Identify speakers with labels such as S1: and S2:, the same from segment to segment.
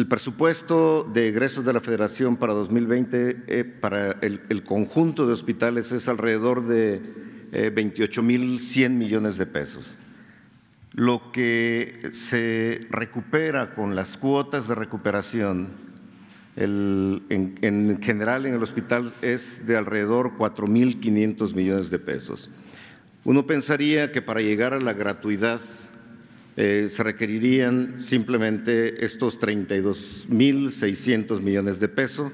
S1: El presupuesto de egresos de la Federación para 2020 eh, para el, conjunto de hospitales es alrededor de eh, 28.100 millones de pesos. Lo que se recupera con las cuotas de recuperación en, en, general en el hospital es de alrededor 4.500 millones de pesos. Uno pensaría que para llegar a la gratuidad eh, se requerirían simplemente estos 32.600 millones de pesos,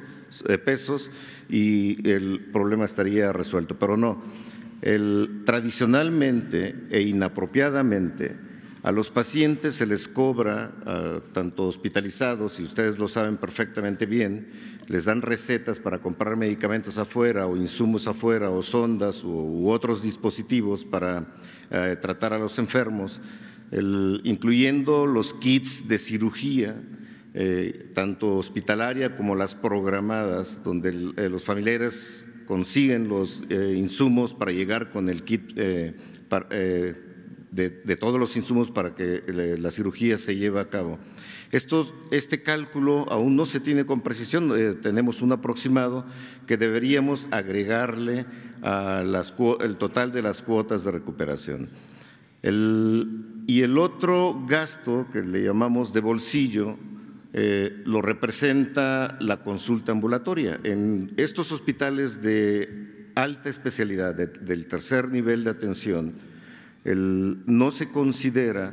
S1: de pesos y el problema estaría resuelto. Pero no, tradicionalmente e inapropiadamente a los pacientes se les cobra, ah, tanto hospitalizados, y ustedes lo saben perfectamente bien, les dan recetas para comprar medicamentos afuera o insumos afuera o sondas u, otros dispositivos para eh, tratar a los enfermos incluyendo los kits de cirugía, eh, tanto hospitalaria como las programadas, donde eh, los familiares consiguen los eh, insumos para llegar con el kit de, todos los insumos para que la cirugía se lleve a cabo. este cálculo aún no se tiene con precisión, tenemos un aproximado que deberíamos agregarle al total de las cuotas de recuperación y el otro gasto, que le llamamos de bolsillo, eh, lo representa la consulta ambulatoria. En estos hospitales de alta especialidad, del tercer nivel de atención, no se considera,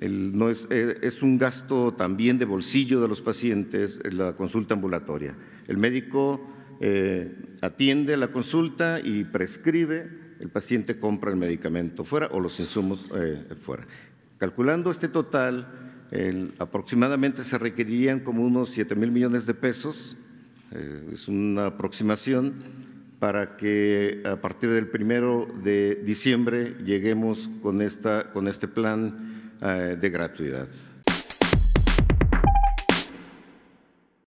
S1: eh, es, un gasto también de bolsillo de los pacientes eh, la consulta ambulatoria. El médico eh, atiende la consulta y prescribe el paciente compra el medicamento fuera o los insumos eh, fuera. Calculando este total, aproximadamente se requerirían como unos 7 mil millones de pesos, eh, es una aproximación, para que a partir del primero de diciembre lleguemos con, esta, con este plan eh, de gratuidad.